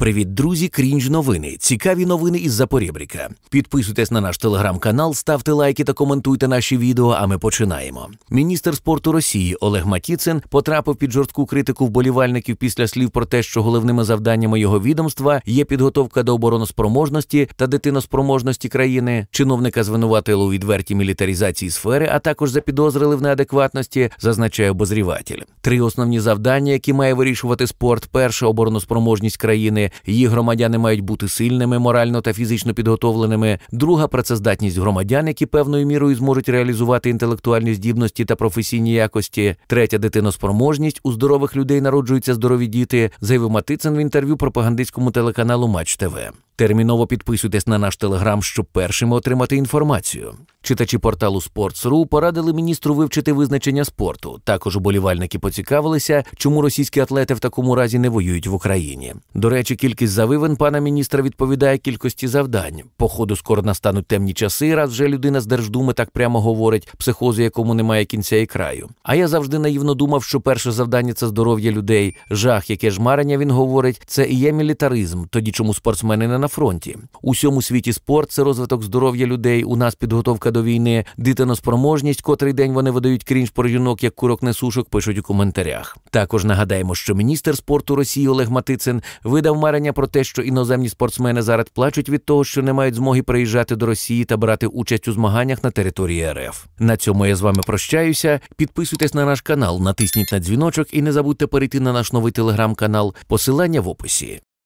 Привіт, друзі! Крінж новини. Цікаві новини із Запорібріка. Підписуйтесь на наш телеграм-канал, ставте лайки та коментуйте наші відео. А ми починаємо. Міністр спорту Росії Олег Матіцин потрапив під жорстку критику вболівальників після слів про те, що головними завданнями його відомства є підготовка до обороноспроможності та дитиноспроможності країни. Чиновника звинуватили у відвертій мілітаризації сфери, а також запідозрили в неадекватності, зазначає обозріватель. Три основні завдання, які має вирішувати спорт: перше обороноспроможність країни її громадяни мають бути сильними, морально та фізично підготовленими. Друга працездатність громадян, які певною мірою зможуть реалізувати інтелектуальні здібності та професійні якості. Третя дитиноспроможність у здорових людей народжуються здорові діти. Заявив Матицин в інтерв'ю пропагандистському телеканалу Матч ТВ. Терміново підписуйтесь на наш телеграм, щоб першими отримати інформацію. Читачі порталу Sports.ru порадили міністру вивчити визначення спорту. Також уболівальники поцікавилися, чому російські атлети в такому разі не воюють в Україні. До речі, кількість завивин пана міністра відповідає кількості завдань. Походу, скоро настануть темні часи, раз вже людина з Держдуми так прямо говорить, психозу якому немає кінця і краю. А я завжди наївно думав, що перше завдання це здоров'я людей. Жах, яке жмарення він говорить, це і є мілітаризм. Тоді чому спортсмени не на фронті. У всьому світі спорт це розвиток здоров'я людей. У нас підготовка до війни, дитиноспроможність, котрий день вони видають крінж про жінок, як курок несушок, пишуть у коментарях. Також нагадаємо, що міністр спорту Росії Олег Матицин видав марення про те, що іноземні спортсмени зараз плачуть від того, що не мають змоги приїжджати до Росії та брати участь у змаганнях на території РФ. На цьому я з вами прощаюся. Підписуйтесь на наш канал, натисніть на дзвіночок і не забудьте перейти на наш новий телеграм-канал. Посилання в описі.